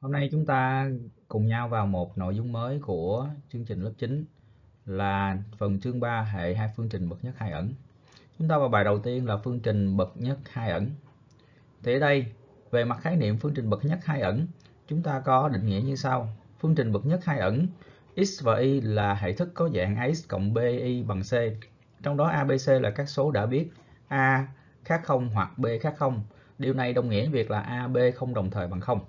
Hôm nay chúng ta cùng nhau vào một nội dung mới của chương trình lớp 9 là phần chương 3 hệ hai phương trình bậc nhất hai ẩn. Chúng ta vào bài đầu tiên là phương trình bậc nhất hai ẩn. Thì ở đây, về mặt khái niệm phương trình bậc nhất hai ẩn, chúng ta có định nghĩa như sau. Phương trình bậc nhất hai ẩn x và y là hệ thức có dạng ax cộng by bằng c. Trong đó abc là các số đã biết a khác 0 hoặc b khác 0. Điều này đồng nghĩa việc là ab không đồng thời bằng 0.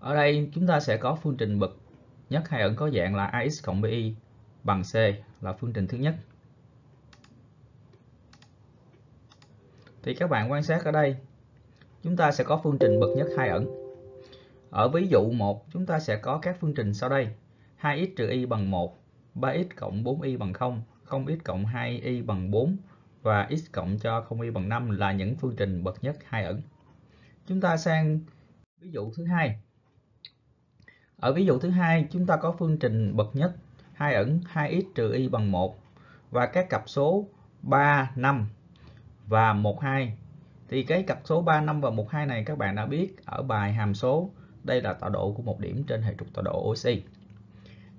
Ở đây chúng ta sẽ có phương trình bậc nhất hay ẩn có dạng là AX cộng BY bằng C là phương trình thứ nhất. Thì các bạn quan sát ở đây, chúng ta sẽ có phương trình bậc nhất hai ẩn. Ở ví dụ 1, chúng ta sẽ có các phương trình sau đây. 2x trừ y bằng 1, 3x cộng 4y bằng 0, 0x cộng 2y bằng 4 và x cộng cho 0y bằng 5 là những phương trình bậc nhất hai ẩn. Chúng ta sang ví dụ thứ hai ở ví dụ thứ hai, chúng ta có phương trình bậc nhất 2 ẩn 2x trừ y bằng 1 và các cặp số 3, 5 và 1, 2. Thì cái cặp số 3, 5 và 1, 2 này các bạn đã biết ở bài hàm số. Đây là tọa độ của một điểm trên hệ trục tọa độ Oxy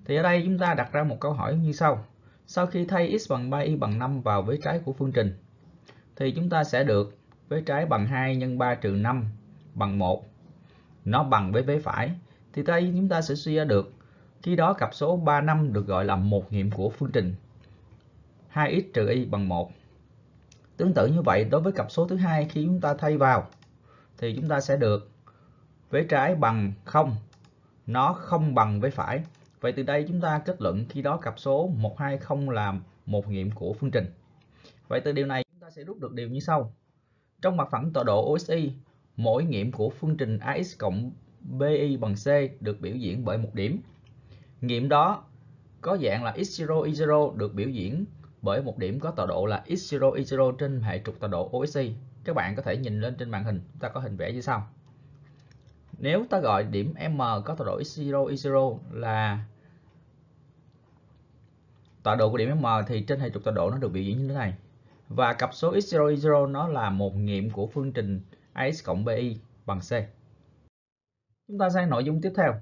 Thì ở đây chúng ta đặt ra một câu hỏi như sau. Sau khi thay x bằng 3y bằng 5 vào vế trái của phương trình, thì chúng ta sẽ được vế trái bằng 2 nhân 3 trừ 5 bằng 1. Nó bằng với vế phải thì đây chúng ta sẽ suy ra được khi đó cặp số 3 năm được gọi là một nghiệm của phương trình 2x trừ y bằng 1. Tương tự như vậy đối với cặp số thứ hai khi chúng ta thay vào thì chúng ta sẽ được vế trái bằng 0. Nó không bằng vế phải. Vậy từ đây chúng ta kết luận khi đó cặp số 120 là một nghiệm của phương trình. Vậy từ điều này chúng ta sẽ rút được điều như sau. Trong mặt phẳng tọa độ OSI, mỗi nghiệm của phương trình AX cộng BI bằng C được biểu diễn bởi một điểm. Nghiệm đó có dạng là x0, y0 được biểu diễn bởi một điểm có tọa độ là x0, y0 trên hệ trục tọa độ OSI. Các bạn có thể nhìn lên trên màn hình, ta có hình vẽ như sau. Nếu ta gọi điểm M có tọa độ x0, y0 là tọa độ của điểm M thì trên hệ trục tọa độ nó được biểu diễn như thế này. Và cặp số x0, y0 nó là một nghiệm của phương trình AX cộng BI bằng C. Chúng ta sang nội dung tiếp theo.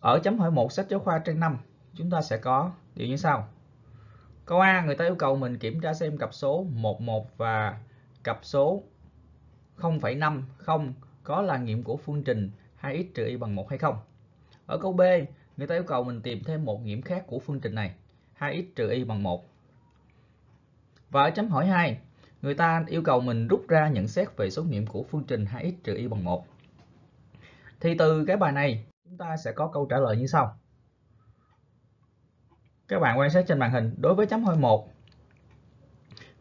Ở chấm hỏi 1 sách giáo khoa trang 5, chúng ta sẽ có điều như sau. Câu A, người ta yêu cầu mình kiểm tra xem cặp số 11 và cặp số 0,50 có là nghiệm của phương trình 2x trừ y bằng 1 hay không. Ở câu B, người ta yêu cầu mình tìm thêm một nghiệm khác của phương trình này, 2x trừ y bằng 1. Và ở chấm hỏi 2, người ta yêu cầu mình rút ra nhận xét về số nghiệm của phương trình 2x trừ y bằng 1. Thì từ cái bài này chúng ta sẽ có câu trả lời như sau. Các bạn quan sát trên màn hình, đối với chấm hơi 1,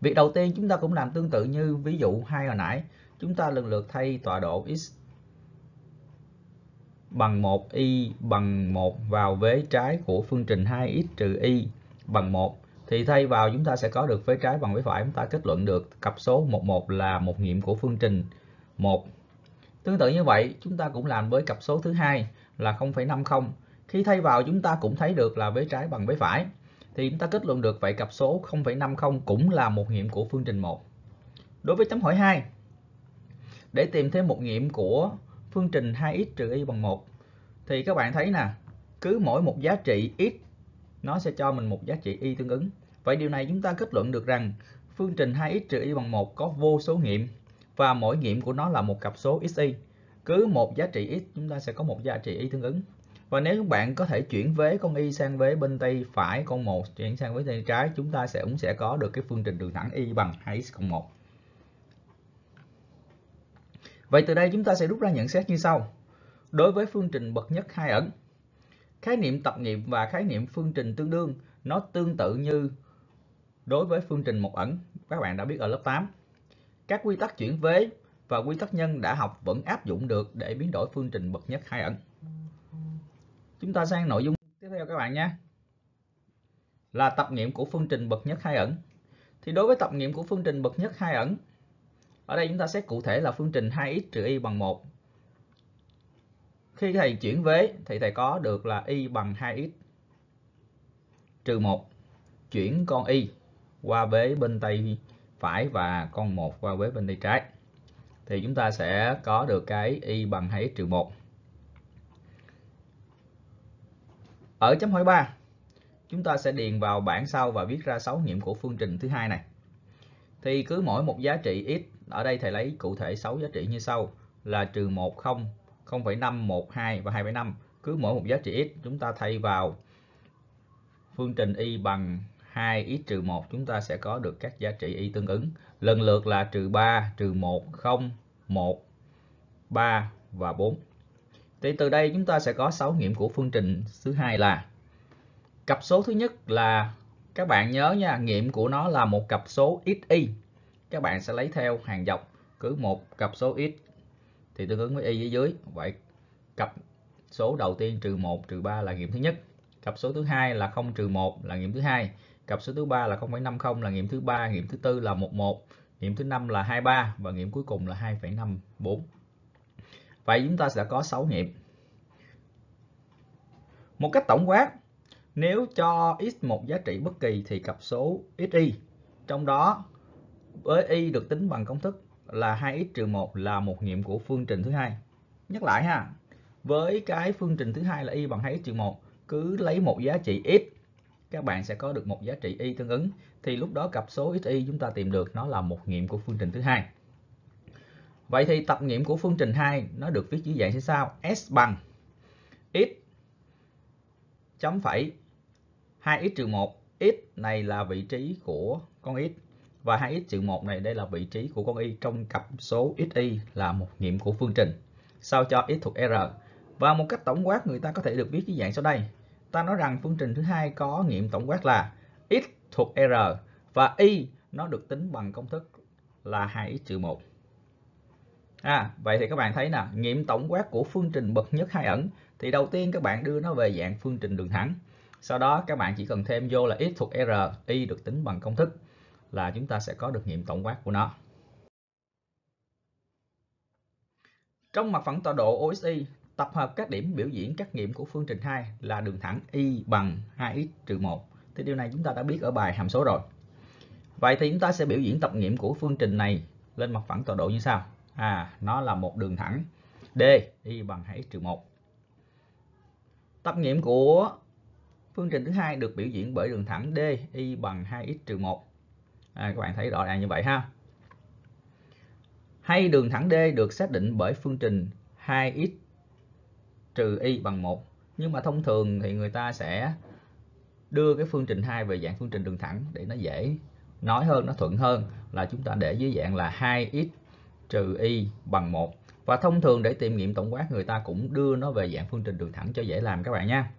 việc đầu tiên chúng ta cũng làm tương tự như ví dụ hai hồi nãy, chúng ta lần lượt thay tọa độ x bằng 1 y bằng 1 vào vế trái của phương trình 2x trừ y bằng 1 thì thay vào chúng ta sẽ có được vế trái bằng vế phải chúng ta kết luận được cặp số 11 là một nghiệm của phương trình 1 Tương tự như vậy, chúng ta cũng làm với cặp số thứ hai là 0,50. Khi thay vào chúng ta cũng thấy được là vế trái bằng vế phải. Thì chúng ta kết luận được vậy cặp số 0,50 cũng là một nghiệm của phương trình 1. Đối với chấm hỏi 2, để tìm thêm một nghiệm của phương trình 2x trừ y bằng 1 thì các bạn thấy nè, cứ mỗi một giá trị x nó sẽ cho mình một giá trị y tương ứng. Vậy điều này chúng ta kết luận được rằng phương trình 2x trừ y bằng 1 có vô số nghiệm và mỗi nghiệm của nó là một cặp số xy. Cứ một giá trị x chúng ta sẽ có một giá trị y tương ứng. Và nếu các bạn có thể chuyển vế con y sang vế bên tay phải, con 1 chuyển sang vế tay trái, chúng ta sẽ cũng sẽ có được cái phương trình đường thẳng y bằng 2x cộng 1. Vậy từ đây chúng ta sẽ rút ra nhận xét như sau. Đối với phương trình bậc nhất hai ẩn, khái niệm tập nghiệm và khái niệm phương trình tương đương nó tương tự như đối với phương trình một ẩn các bạn đã biết ở lớp 8 các quy tắc chuyển vế và quy tắc nhân đã học vẫn áp dụng được để biến đổi phương trình bậc nhất hai ẩn. Chúng ta sang nội dung tiếp theo các bạn nhé. Là tập nghiệm của phương trình bậc nhất hai ẩn. Thì đối với tập nghiệm của phương trình bậc nhất hai ẩn, ở đây chúng ta xét cụ thể là phương trình 2x trừ y bằng 1. Khi thầy chuyển vế thì thầy có được là y bằng 2x trừ 1. Chuyển con y qua vế bên tay phải và con 1 qua với bên tay trái thì chúng ta sẽ có được cái y bằng 2x trừ 1 ở chấm hỏi 3 chúng ta sẽ điền vào bảng sau và viết ra 6 nghiệm của phương trình thứ hai này thì cứ mỗi một giá trị x ở đây thầy lấy cụ thể 6 giá trị như sau là trừ 1 0 0,5 1 2 và 2,5 cứ mỗi một giá trị x chúng ta thay vào phương trình y bằng 2x trừ 1 chúng ta sẽ có được các giá trị y tương ứng. Lần lượt là trừ 3, trừ 1, 0, 1, 3 và 4. Thì từ đây chúng ta sẽ có 6 nghiệm của phương trình thứ hai là cặp số thứ nhất là các bạn nhớ nha, nghiệm của nó là một cặp số xy. Các bạn sẽ lấy theo hàng dọc cứ một cặp số x thì tương ứng với y dưới dưới. Vậy cặp số đầu tiên trừ 1 trừ 3 là nghiệm thứ nhất. Cặp số thứ hai là 0 trừ 1 là nghiệm thứ hai cặp số thứ ba là 0,50 là nghiệm thứ ba nghiệm thứ tư là 11 nghiệm thứ năm là 23 và nghiệm cuối cùng là 2,54 vậy chúng ta sẽ có 6 nghiệm một cách tổng quát nếu cho x một giá trị bất kỳ thì cặp số xy trong đó với y được tính bằng công thức là 2x 1 là một nghiệm của phương trình thứ hai. Nhắc lại ha, với cái phương trình thứ hai là y bằng 2x 1, cứ lấy một giá trị x các bạn sẽ có được một giá trị y tương ứng thì lúc đó cặp số xy chúng ta tìm được nó là một nghiệm của phương trình thứ hai vậy thì tập nghiệm của phương trình 2 nó được viết dưới dạng như sau s bằng x chấm phẩy 2x trừ 1 x này là vị trí của con x và 2x trừ 1 này đây là vị trí của con y trong cặp số xy là một nghiệm của phương trình sao cho x thuộc r và một cách tổng quát người ta có thể được viết dưới dạng sau đây ta nói rằng phương trình thứ hai có nghiệm tổng quát là x thuộc r và y nó được tính bằng công thức là 2 trừ 1. À, vậy thì các bạn thấy nè, nghiệm tổng quát của phương trình bậc nhất hai ẩn thì đầu tiên các bạn đưa nó về dạng phương trình đường thẳng. Sau đó các bạn chỉ cần thêm vô là x thuộc r, y được tính bằng công thức là chúng ta sẽ có được nghiệm tổng quát của nó. Trong mặt phẳng tọa độ oxy Tập hợp các điểm biểu diễn các nghiệm của phương trình 2 là đường thẳng y bằng 2x trừ 1. Thì điều này chúng ta đã biết ở bài hàm số rồi. Vậy thì chúng ta sẽ biểu diễn tập nghiệm của phương trình này lên mặt phẳng tọa độ như sau. À, nó là một đường thẳng D y bằng 2x trừ 1. Tập nghiệm của phương trình thứ hai được biểu diễn bởi đường thẳng D y bằng 2x trừ 1. À, các bạn thấy rõ ràng như vậy ha. Hay đường thẳng D được xác định bởi phương trình 2x trừ y bằng 1 nhưng mà thông thường thì người ta sẽ đưa cái phương trình 2 về dạng phương trình đường thẳng để nó dễ nói hơn nó thuận hơn là chúng ta để dưới dạng là 2x trừ y bằng 1 và thông thường để tìm nghiệm tổng quát người ta cũng đưa nó về dạng phương trình đường thẳng cho dễ làm các bạn nha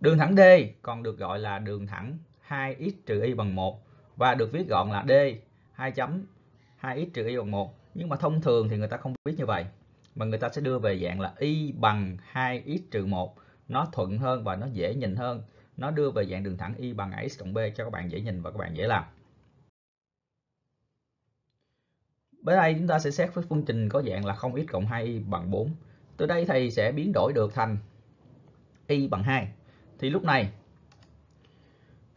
đường thẳng D còn được gọi là đường thẳng 2x trừ y bằng 1 và được viết gọn là D 2 chấm 2x trừ y bằng 1 nhưng mà thông thường thì người ta không viết như vậy mà người ta sẽ đưa về dạng là y bằng 2x trừ 1 nó thuận hơn và nó dễ nhìn hơn nó đưa về dạng đường thẳng y bằng x cộng b cho các bạn dễ nhìn và các bạn dễ làm Bên đây chúng ta sẽ xét với phương trình có dạng là 0x cộng 2y bằng 4 từ đây thầy sẽ biến đổi được thành y bằng 2 thì lúc này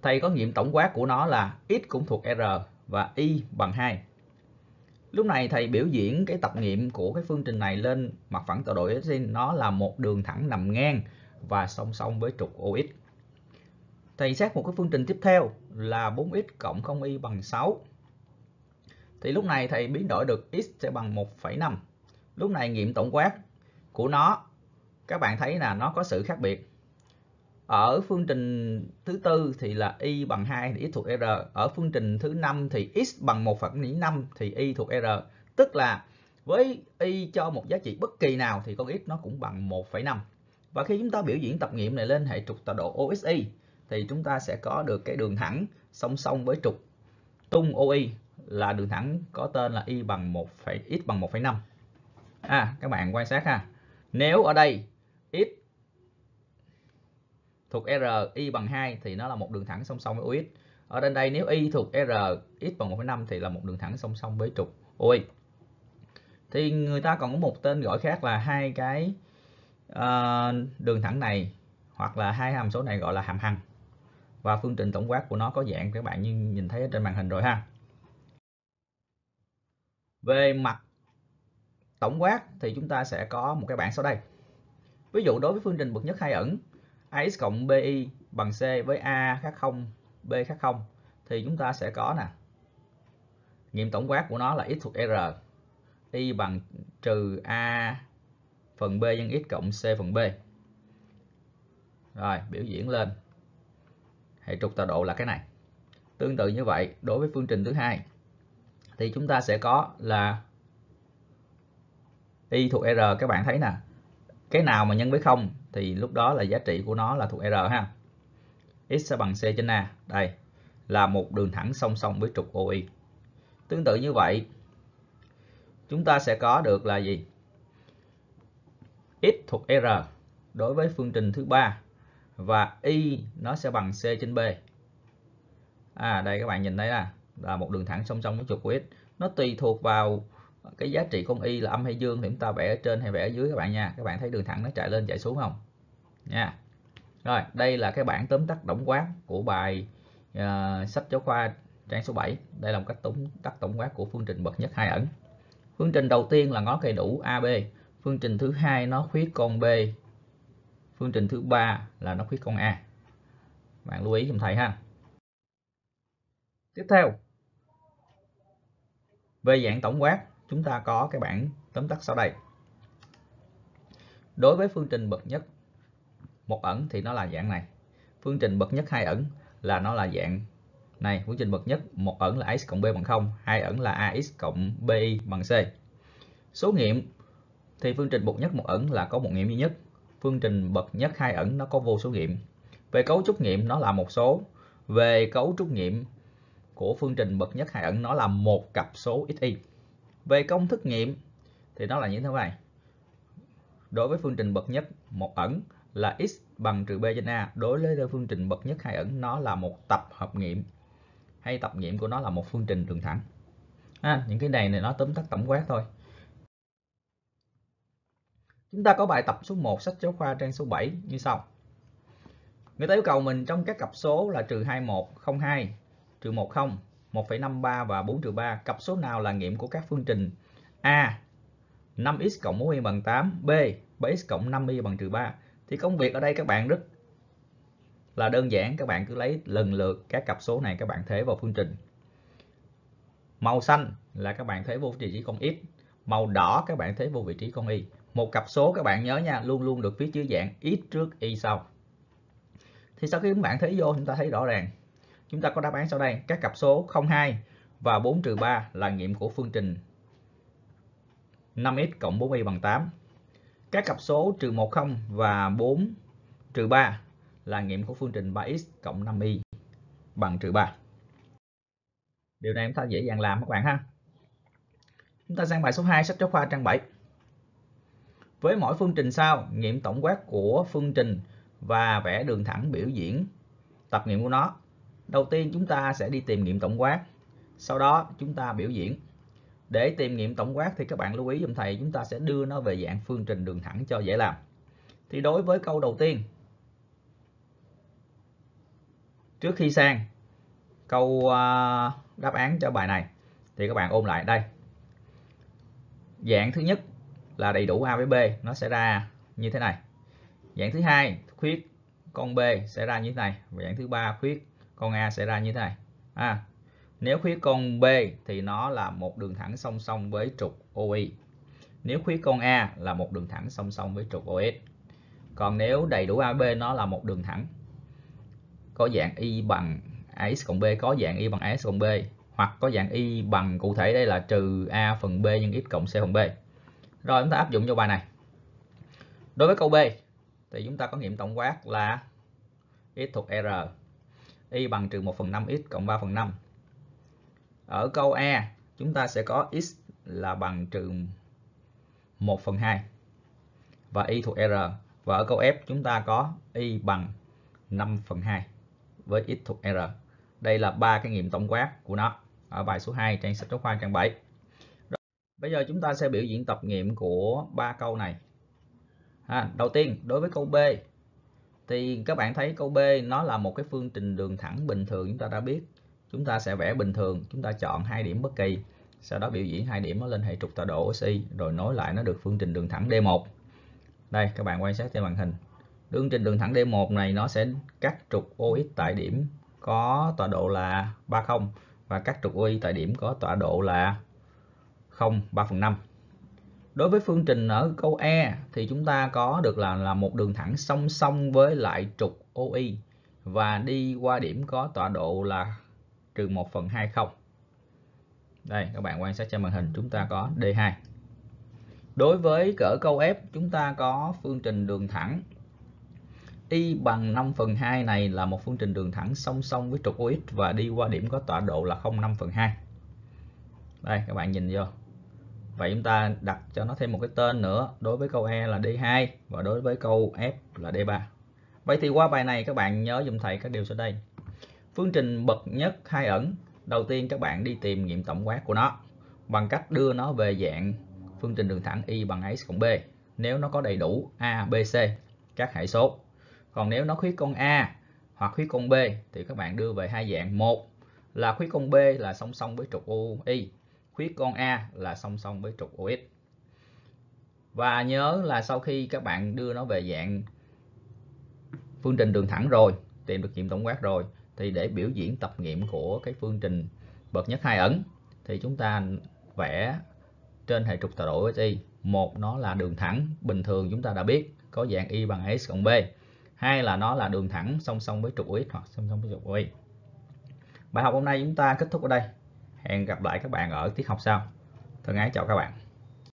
thầy có nghiệm tổng quát của nó là x cũng thuộc r và y bằng 2 lúc này thầy biểu diễn cái tập nghiệm của cái phương trình này lên mặt phẳng tọa độ xin nó là một đường thẳng nằm ngang và song song với trục OX thầy xét một cái phương trình tiếp theo là 4x cộng 0y bằng 6 thì lúc này thầy biến đổi được x sẽ bằng 1,5 lúc này nghiệm tổng quát của nó các bạn thấy là nó có sự khác biệt ở phương trình thứ tư thì là y bằng 2 thì x thuộc r ở phương trình thứ năm thì x bằng một phần năm thì y thuộc r tức là với y cho một giá trị bất kỳ nào thì con x nó cũng bằng 1,5 và khi chúng ta biểu diễn tập nghiệm này lên hệ trục tọa độ OSI thì chúng ta sẽ có được cái đường thẳng song song với trục tung OI là đường thẳng có tên là y bằng 1, x bằng 1,5 à các bạn quan sát ha nếu ở đây x thuộc R y bằng 2 thì nó là một đường thẳng song song với OX. Ở trên đây nếu y thuộc R x bằng 1,5 thì là một đường thẳng song song với trục OI. Thì người ta còn có một tên gọi khác là hai cái uh, đường thẳng này hoặc là hai hàm số này gọi là hàm hằng. Và phương trình tổng quát của nó có dạng các bạn như nhìn thấy trên màn hình rồi ha. Về mặt tổng quát thì chúng ta sẽ có một cái bảng sau đây. Ví dụ đối với phương trình bậc nhất hai ẩn ax cộng bi bằng c với a khác 0 b khác 0 thì chúng ta sẽ có nè nghiệm tổng quát của nó là x thuộc r y bằng trừ a phần b nhân x cộng c phần b rồi biểu diễn lên hệ trục tọa độ là cái này tương tự như vậy đối với phương trình thứ hai thì chúng ta sẽ có là y thuộc r các bạn thấy nè cái nào mà nhân với không thì lúc đó là giá trị của nó là thuộc r ha x sẽ bằng c trên a đây là một đường thẳng song song với trục OI tương tự như vậy chúng ta sẽ có được là gì x thuộc r đối với phương trình thứ ba và y nó sẽ bằng c trên b à đây các bạn nhìn thấy là là một đường thẳng song song với trục của x nó tùy thuộc vào cái giá trị con y là âm hay dương thì chúng ta vẽ ở trên hay vẽ ở dưới các bạn nha các bạn thấy đường thẳng nó chạy lên chạy xuống không nha rồi đây là cái bảng tóm tắt tổng quát của bài uh, sách giáo khoa trang số 7 đây là một cách tóm tắt tổng quát của phương trình bậc nhất hai ẩn phương trình đầu tiên là ngó cây đủ AB phương trình thứ hai nó khuyết con B phương trình thứ ba là nó khuyết con A bạn lưu ý giùm thầy ha tiếp theo về dạng tổng quát chúng ta có cái bảng tóm tắt sau đây. Đối với phương trình bậc nhất một ẩn thì nó là dạng này. Phương trình bậc nhất hai ẩn là nó là dạng này. Phương trình bậc nhất một ẩn là ax cộng b bằng 0, hai ẩn là ax cộng bi bằng c. Số nghiệm thì phương trình bậc nhất một ẩn là có một nghiệm duy nhất. Phương trình bậc nhất hai ẩn nó có vô số nghiệm. Về cấu trúc nghiệm nó là một số. Về cấu trúc nghiệm của phương trình bậc nhất hai ẩn nó là một cặp số xy về công thức nghiệm thì nó là như thế này đối với phương trình bậc nhất một ẩn là x bằng trừ b trên a đối với phương trình bậc nhất hai ẩn nó là một tập hợp nghiệm hay tập nghiệm của nó là một phương trình đường thẳng à, những cái này này nó tóm tắt tổng quát thôi chúng ta có bài tập số 1 sách giáo khoa trang số 7 như sau người ta yêu cầu mình trong các cặp số là trừ 21 02 trừ 10 1,53 và 4 trừ 3. Cặp số nào là nghiệm của các phương trình A 5x cộng 4y bằng 8, B 7x cộng 5y bằng trừ 3. Thì công việc ở đây các bạn rất là đơn giản. Các bạn cứ lấy lần lượt các cặp số này các bạn thế vào phương trình. Màu xanh là các bạn thế vô vị trí con x. Màu đỏ các bạn thế vô vị trí con y. Một cặp số các bạn nhớ nha, luôn luôn được viết dưới dạng x trước y sau. Thì sau khi các bạn thấy vô chúng ta thấy rõ ràng chúng ta có đáp án sau đây các cặp số 02 và 4 trừ 3 là nghiệm của phương trình 5x cộng 4y bằng 8 các cặp số trừ 10 và 4 trừ 3 là nghiệm của phương trình 3x cộng 5y bằng trừ 3 điều này chúng ta dễ dàng làm các bạn ha chúng ta sang bài số 2 sách giáo khoa trang 7 với mỗi phương trình sau nghiệm tổng quát của phương trình và vẽ đường thẳng biểu diễn tập nghiệm của nó Đầu tiên chúng ta sẽ đi tìm nghiệm tổng quát, sau đó chúng ta biểu diễn. Để tìm nghiệm tổng quát thì các bạn lưu ý dùm thầy chúng ta sẽ đưa nó về dạng phương trình đường thẳng cho dễ làm. Thì đối với câu đầu tiên, trước khi sang câu à, đáp án cho bài này thì các bạn ôm lại đây. Dạng thứ nhất là đầy đủ A với B nó sẽ ra như thế này. Dạng thứ hai khuyết con B sẽ ra như thế này và dạng thứ ba khuyết con A sẽ ra như thế này à, nếu khuyết con B thì nó là một đường thẳng song song với trục OI nếu khuyết con A là một đường thẳng song song với trục OS còn nếu đầy đủ AB nó là một đường thẳng có dạng Y bằng AX cộng B có dạng Y bằng AX cộng B hoặc có dạng Y bằng cụ thể đây là trừ A phần B nhân X cộng C phần B rồi chúng ta áp dụng cho bài này đối với câu B thì chúng ta có nghiệm tổng quát là X thuộc R y bằng trừ 1 phần 5x cộng 3 phần 5. Ở câu E, chúng ta sẽ có x là bằng trừ 1 phần 2 và y thuộc R. Và ở câu F chúng ta có y bằng 5 phần 2 với x thuộc R. Đây là ba cái nghiệm tổng quát của nó ở bài số 2 trang sách giáo khoa trang 7. bây giờ chúng ta sẽ biểu diễn tập nghiệm của ba câu này. À, đầu tiên, đối với câu B, thì các bạn thấy câu B nó là một cái phương trình đường thẳng bình thường chúng ta đã biết chúng ta sẽ vẽ bình thường chúng ta chọn hai điểm bất kỳ sau đó biểu diễn hai điểm nó lên hệ trục tọa độ oxy rồi nối lại nó được phương trình đường thẳng D1 đây các bạn quan sát trên màn hình đường trình đường thẳng D1 này nó sẽ cắt trục OX tại điểm có tọa độ là 30 và cắt trục OY tại điểm có tọa độ là 0 3 phần 5 đối với phương trình ở câu E thì chúng ta có được là là một đường thẳng song song với lại trục OI và đi qua điểm có tọa độ là trừ 1 phần 2 không. Đây các bạn quan sát trên màn hình chúng ta có D2. Đối với cỡ câu F chúng ta có phương trình đường thẳng Y bằng 5 phần 2 này là một phương trình đường thẳng song song với trục OX và đi qua điểm có tọa độ là 0 5 phần 2. Đây các bạn nhìn vô Vậy chúng ta đặt cho nó thêm một cái tên nữa đối với câu E là D2 và đối với câu F là D3. Vậy thì qua bài này các bạn nhớ dùm thầy các điều sau đây. Phương trình bậc nhất hai ẩn, đầu tiên các bạn đi tìm nghiệm tổng quát của nó bằng cách đưa nó về dạng phương trình đường thẳng y bằng x cộng b nếu nó có đầy đủ a, b, c các hệ số. Còn nếu nó khuyết con a hoặc khuyết con b thì các bạn đưa về hai dạng một là khuyết con b là song song với trục u y khuyết con A là song song với trục OX. Và nhớ là sau khi các bạn đưa nó về dạng phương trình đường thẳng rồi, tìm được nghiệm tổng quát rồi, thì để biểu diễn tập nghiệm của cái phương trình bậc nhất hai ẩn thì chúng ta vẽ trên hệ trục tọa độ OSI. Một nó là đường thẳng bình thường chúng ta đã biết có dạng y bằng x cộng b. Hai là nó là đường thẳng song song với trục OX hoặc song song với trục OY. Bài học hôm nay chúng ta kết thúc ở đây hẹn gặp lại các bạn ở tiết học sau thân ái chào các bạn